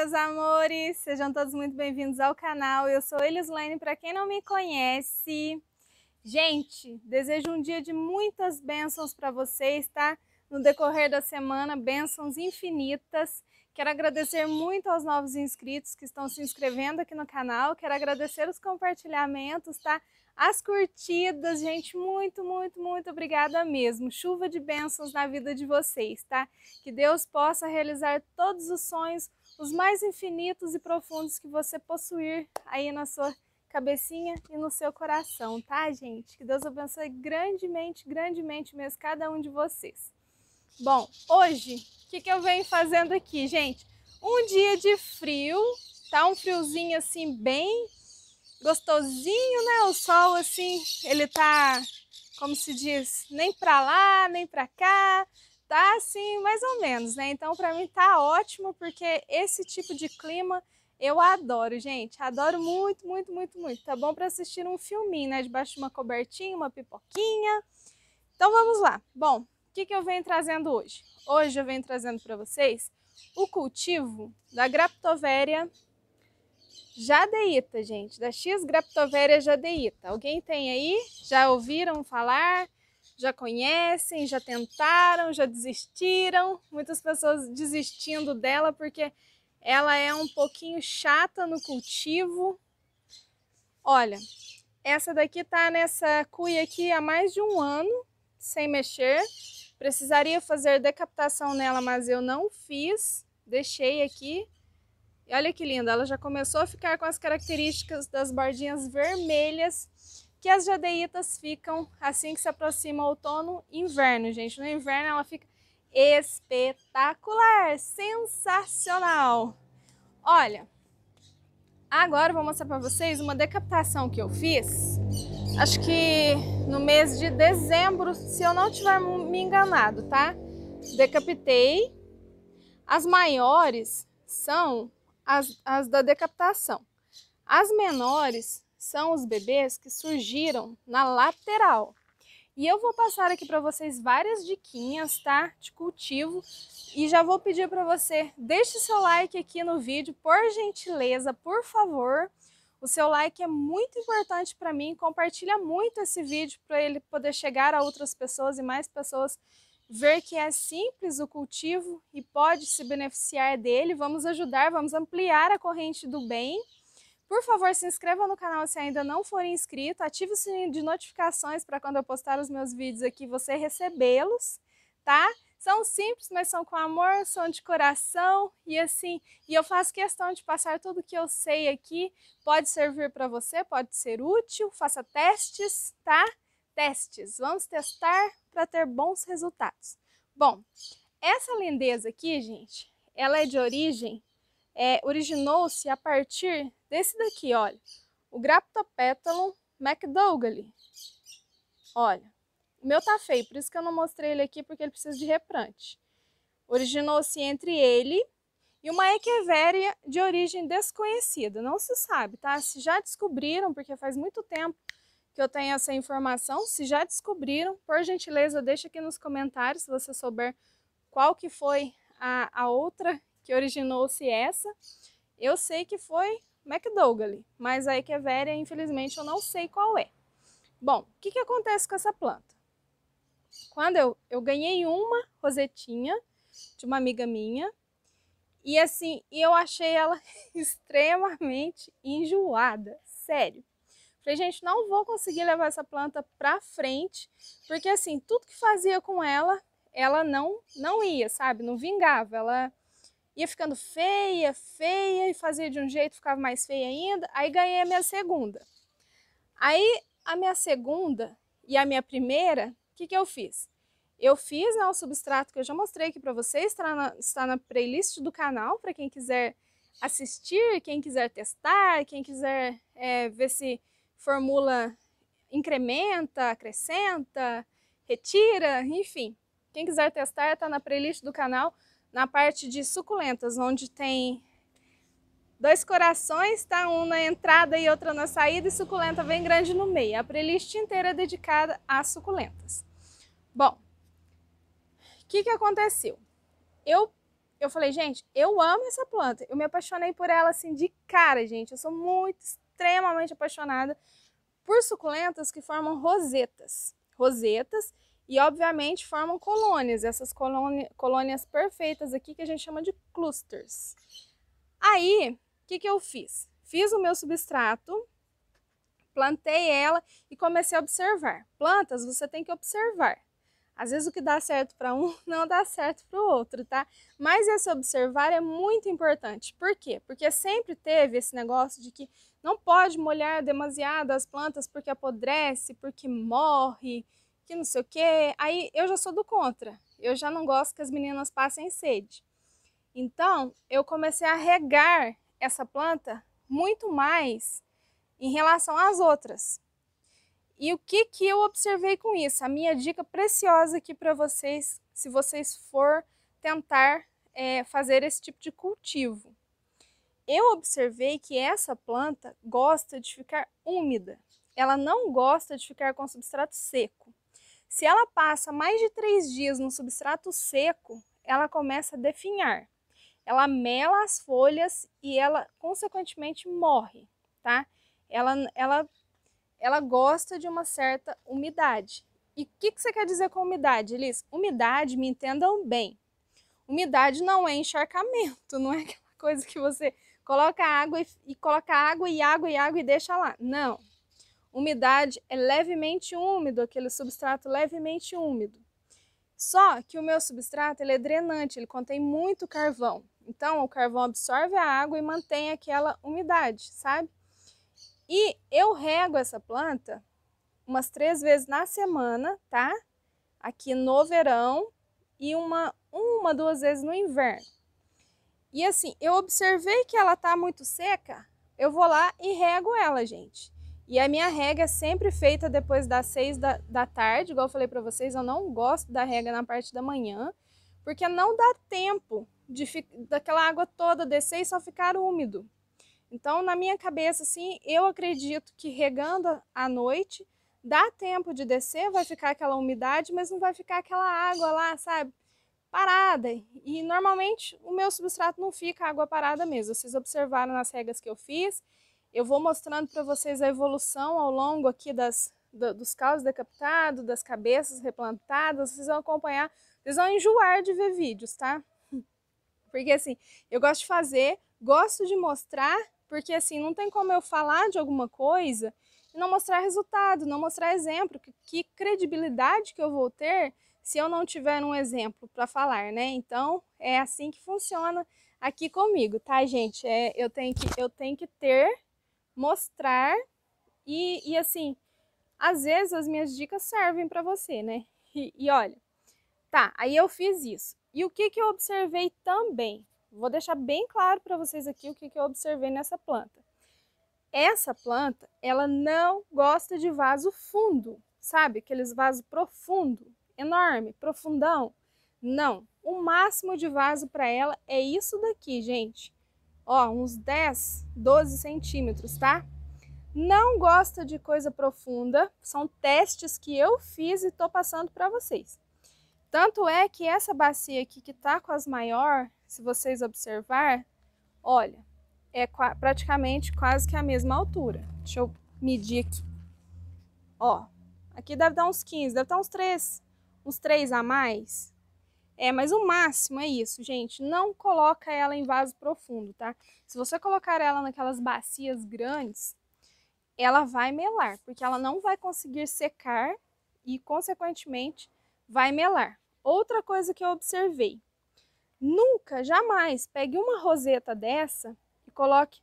meus amores! Sejam todos muito bem-vindos ao canal. Eu sou Elislane, para quem não me conhece. Gente, desejo um dia de muitas bênçãos para vocês, tá? No decorrer da semana, bênçãos infinitas. Quero agradecer muito aos novos inscritos que estão se inscrevendo aqui no canal. Quero agradecer os compartilhamentos, tá? As curtidas, gente, muito, muito, muito obrigada mesmo. Chuva de bênçãos na vida de vocês, tá? Que Deus possa realizar todos os sonhos, os mais infinitos e profundos que você possuir aí na sua cabecinha e no seu coração, tá, gente? Que Deus abençoe grandemente, grandemente mesmo cada um de vocês. Bom, hoje, o que, que eu venho fazendo aqui, gente? Um dia de frio, tá? Um friozinho assim, bem gostosinho, né? O sol, assim, ele tá, como se diz, nem pra lá, nem pra cá, Tá assim, mais ou menos, né? Então, para mim tá ótimo, porque esse tipo de clima eu adoro, gente. Adoro muito, muito, muito, muito. Tá bom para assistir um filminho, né? Debaixo de uma cobertinha, uma pipoquinha. Então vamos lá. Bom, o que, que eu venho trazendo hoje? Hoje eu venho trazendo para vocês o cultivo da Graptovéria jadeíta, gente. Da X. Graptovéria jadeíta. Alguém tem aí? Já ouviram falar? já conhecem, já tentaram, já desistiram. Muitas pessoas desistindo dela porque ela é um pouquinho chata no cultivo. Olha, essa daqui tá nessa cuia aqui há mais de um ano, sem mexer. Precisaria fazer decapitação nela, mas eu não fiz. Deixei aqui. E olha que linda, ela já começou a ficar com as características das bordinhas vermelhas que as jadeitas ficam assim que se aproxima outono e inverno, gente. No inverno ela fica espetacular, sensacional. Olha, agora eu vou mostrar para vocês uma decapitação que eu fiz. Acho que no mês de dezembro, se eu não tiver me enganado, tá? Decapitei. As maiores são as, as da decapitação. As menores são os bebês que surgiram na lateral. E eu vou passar aqui para vocês várias diquinhas, tá? De cultivo. E já vou pedir para você, deixe seu like aqui no vídeo, por gentileza, por favor. O seu like é muito importante para mim, compartilha muito esse vídeo para ele poder chegar a outras pessoas e mais pessoas ver que é simples o cultivo e pode se beneficiar dele. Vamos ajudar, vamos ampliar a corrente do bem. Por favor, se inscreva no canal se ainda não for inscrito, ative o sininho de notificações para quando eu postar os meus vídeos aqui você recebê-los, tá? São simples, mas são com amor, são de coração e assim, e eu faço questão de passar tudo que eu sei aqui, pode servir para você, pode ser útil, faça testes, tá? Testes, vamos testar para ter bons resultados. Bom, essa lindeza aqui, gente, ela é de origem, é, originou-se a partir desse daqui, olha. O Graptopetalum McDougall. Olha, o meu tá feio, por isso que eu não mostrei ele aqui, porque ele precisa de reprante. Originou-se entre ele e uma Echeveria de origem desconhecida. Não se sabe, tá? Se já descobriram, porque faz muito tempo que eu tenho essa informação, se já descobriram, por gentileza, deixa aqui nos comentários se você souber qual que foi a, a outra que originou-se essa. Eu sei que foi McDougall, mas a Echeveria, é infelizmente, eu não sei qual é. Bom, o que, que acontece com essa planta? Quando eu, eu ganhei uma rosetinha de uma amiga minha, e assim, eu achei ela extremamente enjoada, sério. Falei, gente, não vou conseguir levar essa planta para frente, porque assim, tudo que fazia com ela, ela não não ia, sabe? Não vingava, ela ia ficando feia, feia, e fazia de um jeito, ficava mais feia ainda. Aí ganhei a minha segunda. Aí a minha segunda e a minha primeira, o que, que eu fiz? Eu fiz né, o substrato que eu já mostrei aqui para vocês, está na, está na playlist do canal, para quem quiser assistir, quem quiser testar, quem quiser é, ver se formula incrementa, acrescenta, retira, enfim. Quem quiser testar, está na playlist do canal na parte de suculentas, onde tem dois corações, tá? Um na entrada e outro na saída, e suculenta bem grande no meio. A playlist inteira é dedicada às suculentas. Bom, o que, que aconteceu? Eu, eu falei, gente, eu amo essa planta. Eu me apaixonei por ela assim de cara, gente. Eu sou muito, extremamente apaixonada por suculentas que formam rosetas. Rosetas e obviamente formam colônias, essas colônia, colônias perfeitas aqui que a gente chama de clusters. Aí, o que, que eu fiz? Fiz o meu substrato, plantei ela e comecei a observar. Plantas, você tem que observar. Às vezes o que dá certo para um não dá certo para o outro, tá? Mas esse observar é muito importante. Por quê? Porque sempre teve esse negócio de que não pode molhar demasiado as plantas porque apodrece, porque morre, que não sei o quê. Aí eu já sou do contra. Eu já não gosto que as meninas passem sede. Então, eu comecei a regar essa planta muito mais em relação às outras. E o que, que eu observei com isso? A minha dica preciosa aqui para vocês, se vocês for tentar é, fazer esse tipo de cultivo. Eu observei que essa planta gosta de ficar úmida. Ela não gosta de ficar com substrato seco. Se ela passa mais de três dias no substrato seco, ela começa a definhar. Ela mela as folhas e ela, consequentemente, morre, tá? Ela, ela, ela gosta de uma certa umidade. E o que, que você quer dizer com umidade, Elis? Umidade, me entendam bem. Umidade não é encharcamento, não é aquela coisa que você coloca água e, e coloca água e água e água e deixa lá. Não, Umidade é levemente úmido, aquele substrato levemente úmido. Só que o meu substrato ele é drenante, ele contém muito carvão. Então o carvão absorve a água e mantém aquela umidade, sabe? E eu rego essa planta umas três vezes na semana, tá? Aqui no verão e uma, uma duas vezes no inverno. E assim, eu observei que ela tá muito seca, eu vou lá e rego ela, gente. E a minha rega é sempre feita depois das seis da, da tarde, igual eu falei para vocês, eu não gosto da rega na parte da manhã, porque não dá tempo de daquela água toda descer e só ficar úmido. Então, na minha cabeça, assim, eu acredito que regando à noite dá tempo de descer, vai ficar aquela umidade, mas não vai ficar aquela água lá, sabe? Parada. E normalmente o meu substrato não fica água parada mesmo. Vocês observaram nas regas que eu fiz, eu vou mostrando para vocês a evolução ao longo aqui das, do, dos caos decapitados, das cabeças replantadas, vocês vão acompanhar, vocês vão enjoar de ver vídeos, tá? Porque assim, eu gosto de fazer, gosto de mostrar, porque assim, não tem como eu falar de alguma coisa e não mostrar resultado, não mostrar exemplo, que, que credibilidade que eu vou ter se eu não tiver um exemplo para falar, né? Então, é assim que funciona aqui comigo, tá, gente? É, eu, tenho que, eu tenho que ter mostrar e, e assim, às vezes as minhas dicas servem para você, né? E, e, olha, tá, aí eu fiz isso. E o que, que eu observei também? Vou deixar bem claro para vocês aqui o que, que eu observei nessa planta. Essa planta, ela não gosta de vaso fundo, sabe? Aqueles vasos profundo, enorme, profundão. Não, o máximo de vaso para ela é isso daqui, gente ó, uns 10, 12 centímetros, tá? Não gosta de coisa profunda, são testes que eu fiz e tô passando para vocês. Tanto é que essa bacia aqui que tá com as maior, se vocês observar, olha, é qua praticamente quase que a mesma altura. Deixa eu medir aqui. Ó, aqui deve dar uns 15, deve dar uns 3, uns 3 a mais. É, mas o máximo é isso, gente. Não coloca ela em vaso profundo, tá? Se você colocar ela naquelas bacias grandes, ela vai melar, porque ela não vai conseguir secar e, consequentemente, vai melar. Outra coisa que eu observei: nunca, jamais pegue uma roseta dessa e coloque,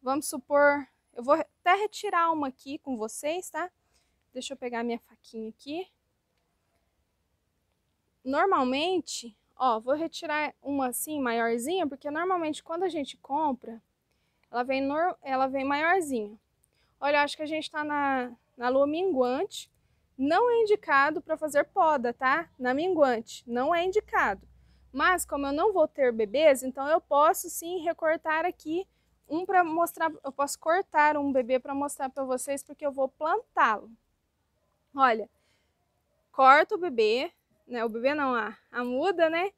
vamos supor, eu vou até retirar uma aqui com vocês, tá? Deixa eu pegar minha faquinha aqui normalmente, ó, vou retirar uma assim maiorzinha, porque normalmente quando a gente compra, ela vem, no, ela vem maiorzinha. Olha, acho que a gente está na, na lua minguante. Não é indicado para fazer poda, tá? Na minguante, não é indicado. Mas como eu não vou ter bebês, então eu posso sim recortar aqui um para mostrar, eu posso cortar um bebê para mostrar para vocês porque eu vou plantá-lo. Olha, corta o bebê, né, o bebê não, a, a muda, né?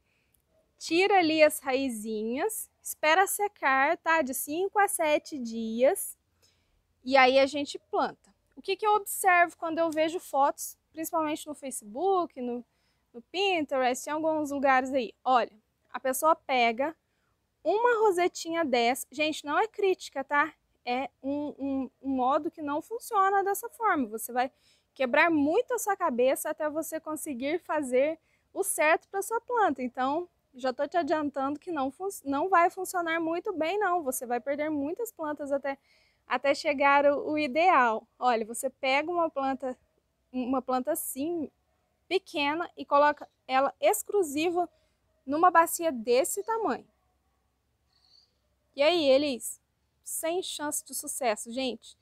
Tira ali as raizinhas, espera secar, tá? De 5 a 7 dias. E aí a gente planta. O que, que eu observo quando eu vejo fotos, principalmente no Facebook, no, no Pinterest, em alguns lugares aí? Olha, a pessoa pega uma rosetinha dessa. Gente, não é crítica, tá? É um, um, um modo que não funciona dessa forma. Você vai quebrar muito a sua cabeça até você conseguir fazer o certo para sua planta. Então, já estou te adiantando que não, não vai funcionar muito bem, não. Você vai perder muitas plantas até, até chegar o, o ideal. Olha, você pega uma planta, uma planta assim, pequena, e coloca ela exclusiva numa bacia desse tamanho. E aí, eles, sem chance de sucesso, gente.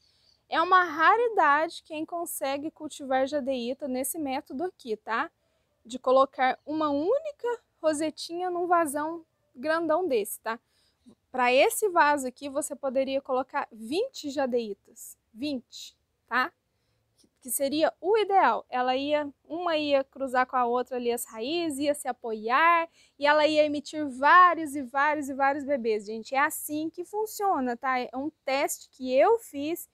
É uma raridade quem consegue cultivar jadeíta nesse método aqui, tá? De colocar uma única rosetinha num vasão grandão desse, tá? Para esse vaso aqui, você poderia colocar 20 jadeitas, 20, tá? Que seria o ideal. Ela ia, uma ia cruzar com a outra ali as raízes, ia se apoiar e ela ia emitir vários e vários e vários bebês. Gente, é assim que funciona, tá? É um teste que eu fiz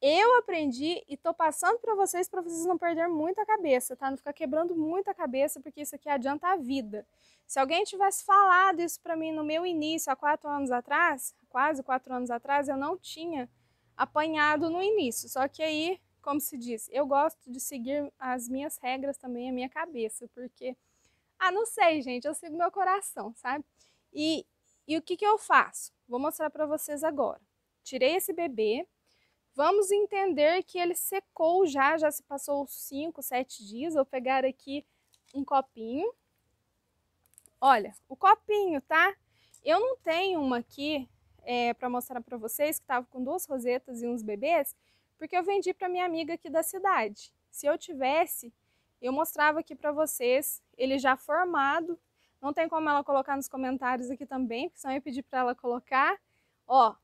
eu aprendi e tô passando para vocês para vocês não perderem muita cabeça, tá? Não ficar quebrando muita cabeça, porque isso aqui adianta a vida. Se alguém tivesse falado isso para mim no meu início, há quatro anos atrás, quase quatro anos atrás, eu não tinha apanhado no início. Só que aí, como se diz, eu gosto de seguir as minhas regras também, a minha cabeça, porque, ah, não sei, gente, eu sigo meu coração, sabe? E, e o que, que eu faço? Vou mostrar para vocês agora. Tirei esse bebê, Vamos entender que ele secou já, já se passou 5, 7 dias. Vou pegar aqui um copinho. Olha, o copinho, tá? Eu não tenho uma aqui é, para mostrar para vocês que estava com duas rosetas e uns bebês, porque eu vendi para minha amiga aqui da cidade. Se eu tivesse, eu mostrava aqui para vocês ele já formado. Não tem como ela colocar nos comentários aqui também, porque senão eu pedi para ela colocar. Ó,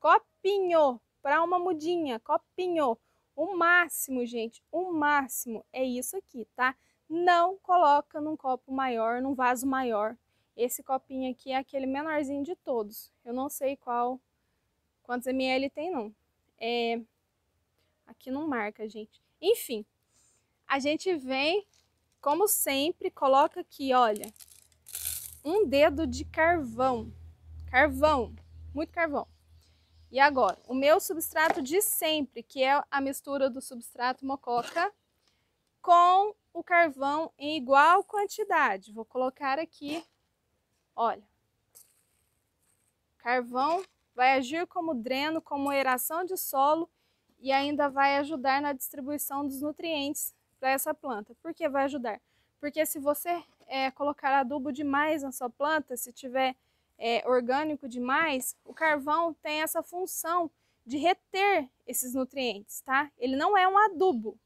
copinho, comprar uma mudinha, copinho. O máximo, gente, o máximo é isso aqui, tá? Não coloca num copo maior, num vaso maior. Esse copinho aqui é aquele menorzinho de todos. Eu não sei qual, quantos ml tem, não. É, aqui não marca, gente. Enfim, a gente vem, como sempre, coloca aqui, olha, um dedo de carvão. Carvão, muito carvão. E agora, o meu substrato de sempre, que é a mistura do substrato mococa com o carvão em igual quantidade. Vou colocar aqui, olha, carvão vai agir como dreno, como aeração de solo e ainda vai ajudar na distribuição dos nutrientes para essa planta. Por que vai ajudar? Porque se você é, colocar adubo demais na sua planta, se tiver é, orgânico demais, o carvão tem essa função de reter esses nutrientes, tá? Ele não é um adubo,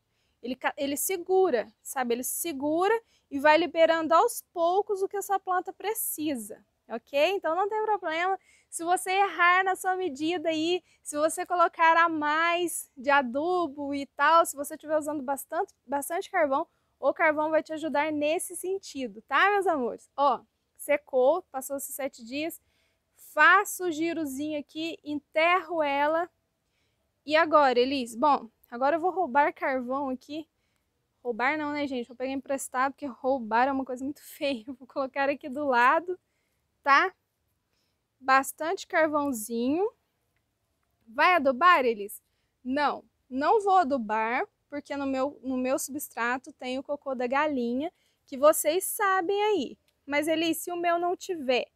ele, ele segura, sabe? Ele segura e vai liberando aos poucos o que sua planta precisa, ok? Então não tem problema se você errar na sua medida aí, se você colocar a mais de adubo e tal, se você estiver usando bastante, bastante carvão, o carvão vai te ajudar nesse sentido, tá, meus amores? Ó, secou, passou esses sete dias, faço o girozinho aqui, enterro ela. E agora, Elis? Bom, agora eu vou roubar carvão aqui. Roubar não, né, gente? Vou pegar emprestado, porque roubar é uma coisa muito feia. Vou colocar aqui do lado, tá? Bastante carvãozinho. Vai adubar, Elis? Não, não vou adubar, porque no meu, no meu substrato tem o cocô da galinha, que vocês sabem aí mas ele, se o meu não tiver,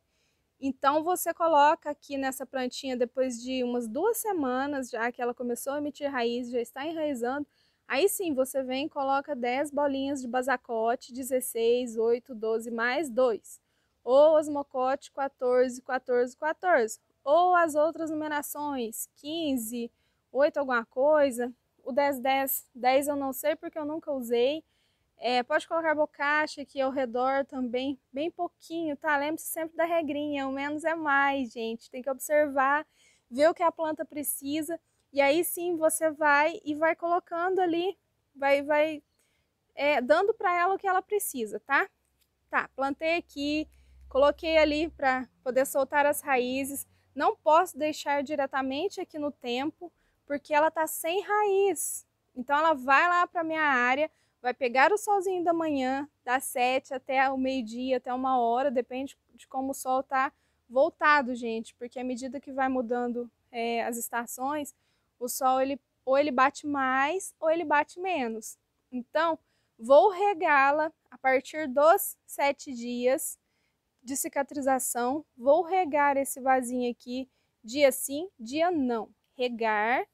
então você coloca aqui nessa plantinha depois de umas duas semanas, já que ela começou a emitir raiz, já está enraizando, Aí sim, você vem e coloca 10 bolinhas de basacote, 16, 8, 12, mais 2. Ou osmocote, 14, 14, 14. Ou as outras numerações, 15, 8 alguma coisa. O 10, 10, 10 eu não sei porque eu nunca usei. É, pode colocar bocacha aqui ao redor também, bem pouquinho, tá? Lembre-se sempre da regrinha, o menos é mais, gente. Tem que observar, ver o que a planta precisa e aí sim você vai e vai colocando ali, vai, vai é, dando para ela o que ela precisa, tá? Tá, plantei aqui, coloquei ali para poder soltar as raízes. Não posso deixar diretamente aqui no tempo, porque ela tá sem raiz. Então ela vai lá para minha área, vai pegar o solzinho da manhã, das sete até o meio-dia, até uma hora, depende de como o sol está voltado, gente, porque à medida que vai mudando é, as estações, o sol ele ou ele bate mais ou ele bate menos. Então, vou regá-la a partir dos sete dias de cicatrização. Vou regar esse vasinho aqui dia sim, dia não. Regar,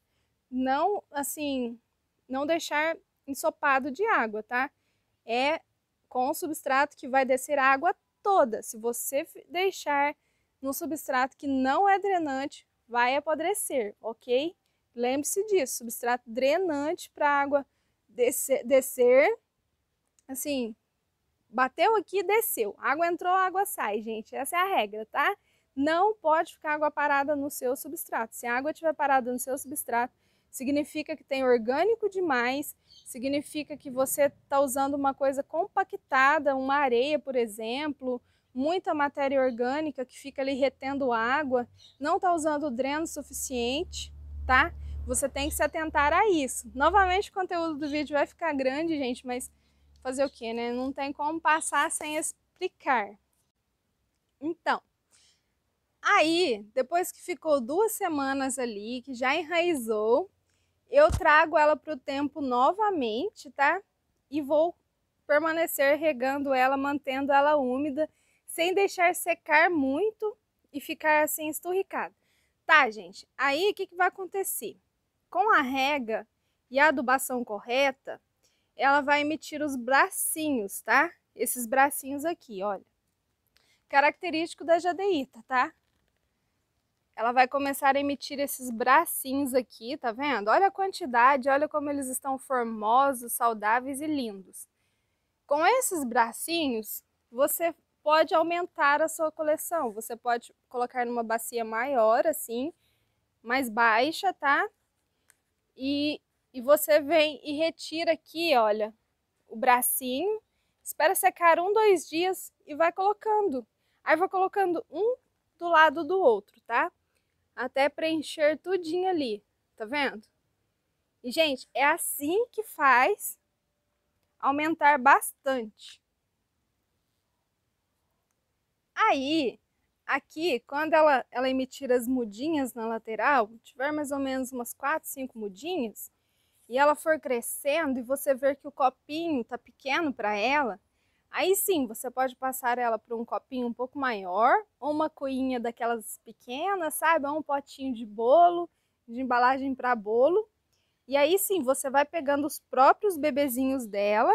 não assim, não deixar ensopado de água, tá? É com o substrato que vai descer a água toda. Se você deixar no substrato que não é drenante, vai apodrecer, ok? Lembre-se disso, substrato drenante para a água descer, descer, assim, bateu aqui, desceu. Água entrou, água sai, gente. Essa é a regra, tá? Não pode ficar água parada no seu substrato. Se a água estiver parada no seu substrato, significa que tem orgânico demais, significa que você está usando uma coisa compactada, uma areia, por exemplo, muita matéria orgânica que fica ali retendo água, não está usando o dreno suficiente, tá? Você tem que se atentar a isso. Novamente, o conteúdo do vídeo vai ficar grande, gente, mas fazer o que, né? Não tem como passar sem explicar. Então, aí, depois que ficou duas semanas ali, que já enraizou, eu trago ela para o tempo novamente, tá? E vou permanecer regando ela, mantendo ela úmida, sem deixar secar muito e ficar assim esturricada. Tá, gente? Aí o que, que vai acontecer? Com a rega e a adubação correta, ela vai emitir os bracinhos, tá? Esses bracinhos aqui, olha. Característico da jadeíta, tá? ela vai começar a emitir esses bracinhos aqui, tá vendo? Olha a quantidade, olha como eles estão formosos, saudáveis e lindos. Com esses bracinhos, você pode aumentar a sua coleção. Você pode colocar numa bacia maior, assim, mais baixa, tá? E, e você vem e retira aqui, olha, o bracinho. Espera secar um, dois dias e vai colocando. Aí vai colocando um do lado do outro, tá? até preencher tudinho ali, tá vendo? E, gente, é assim que faz aumentar bastante. Aí, aqui, quando ela, ela emitir as mudinhas na lateral, tiver mais ou menos umas 4, 5 mudinhas, e ela for crescendo e você ver que o copinho tá pequeno para ela, Aí sim, você pode passar ela para um copinho um pouco maior, ou uma coinha daquelas pequenas, sabe? Ou um potinho de bolo, de embalagem para bolo. E aí sim, você vai pegando os próprios bebezinhos dela,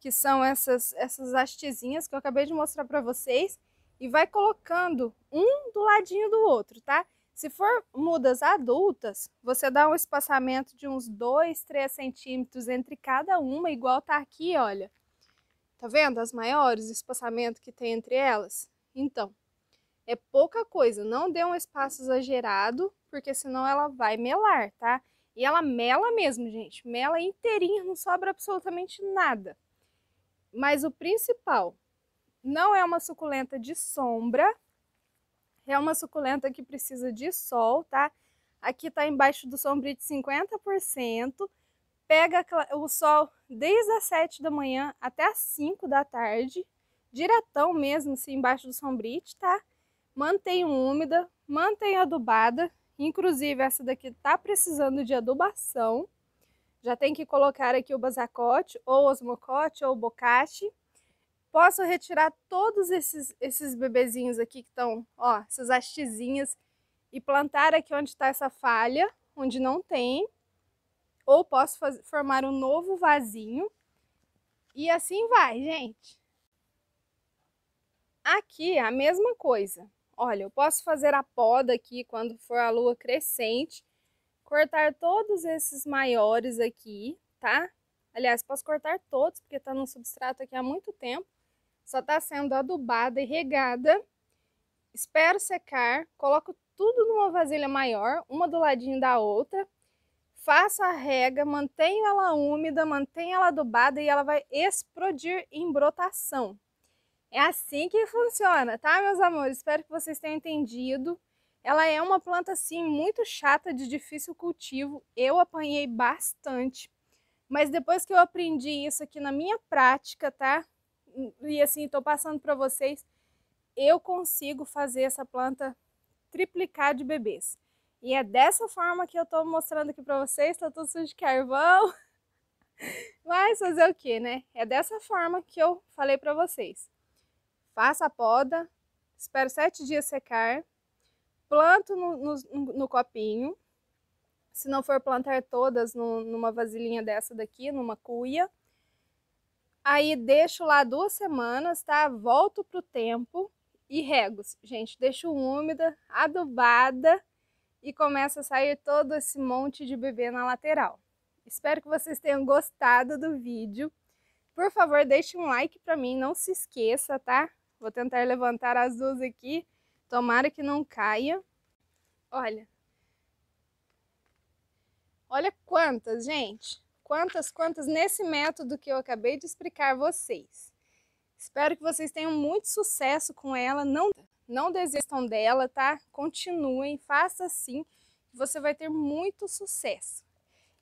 que são essas, essas hastezinhas que eu acabei de mostrar para vocês, e vai colocando um do ladinho do outro, tá? Se for mudas adultas, você dá um espaçamento de uns 2, 3 centímetros entre cada uma, igual tá aqui, olha. Tá vendo as maiores, o espaçamento que tem entre elas? Então, é pouca coisa, não dê um espaço exagerado, porque senão ela vai melar, tá? E ela mela mesmo, gente, mela inteirinha, não sobra absolutamente nada. Mas o principal, não é uma suculenta de sombra, é uma suculenta que precisa de sol, tá? Aqui tá embaixo do sombrio de 50%, pega o sol desde as 7 da manhã até as 5 da tarde, diretão mesmo, assim, embaixo do sombrite, tá? Mantenha úmida, mantém adubada. Inclusive, essa daqui tá precisando de adubação. Já tem que colocar aqui o basacote, ou osmocote, ou bocache. Posso retirar todos esses, esses bebezinhos aqui que estão, ó, essas hastezinhas, e plantar aqui onde está essa falha, onde não tem, ou posso formar um novo vasinho. E assim vai, gente. Aqui é a mesma coisa. Olha, eu posso fazer a poda aqui quando for a lua crescente, cortar todos esses maiores aqui, tá? Aliás, posso cortar todos, porque tá no substrato aqui há muito tempo. Só tá sendo adubada e regada. Espero secar, coloco tudo numa vasilha maior, uma do ladinho da outra, faça a rega, mantenha ela úmida, mantenha ela adubada e ela vai explodir em brotação. É assim que funciona, tá, meus amores? Espero que vocês tenham entendido. Ela é uma planta, assim, muito chata, de difícil cultivo. Eu apanhei bastante. Mas depois que eu aprendi isso aqui na minha prática, tá? E assim, estou passando para vocês, eu consigo fazer essa planta triplicar de bebês. E é dessa forma que eu estou mostrando aqui para vocês, tá tudo sujo de carvão. Mas fazer o que, né? É dessa forma que eu falei para vocês. Faça a poda, espero sete dias secar, planto no, no, no copinho, se não for plantar todas no, numa vasilhinha dessa daqui, numa cuia. Aí deixo lá duas semanas, tá? Volto pro tempo e rego. Gente, deixo úmida, adubada e começa a sair todo esse monte de bebê na lateral. Espero que vocês tenham gostado do vídeo. Por favor, deixe um like para mim, não se esqueça, tá? Vou tentar levantar as duas aqui, tomara que não caia. Olha. Olha quantas, gente. Quantas, quantas nesse método que eu acabei de explicar vocês. Espero que vocês tenham muito sucesso com ela. Não não desistam dela, tá? Continuem, faça assim, você vai ter muito sucesso.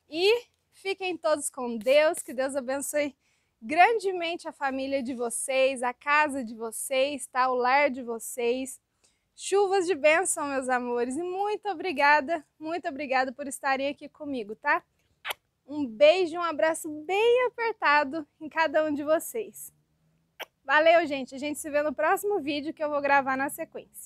E fiquem todos com Deus, que Deus abençoe grandemente a família de vocês, a casa de vocês, tá? O lar de vocês. Chuvas de bênção, meus amores. E muito obrigada, muito obrigada por estarem aqui comigo, tá? Um beijo, um abraço bem apertado em cada um de vocês. Valeu, gente. A gente se vê no próximo vídeo que eu vou gravar na sequência.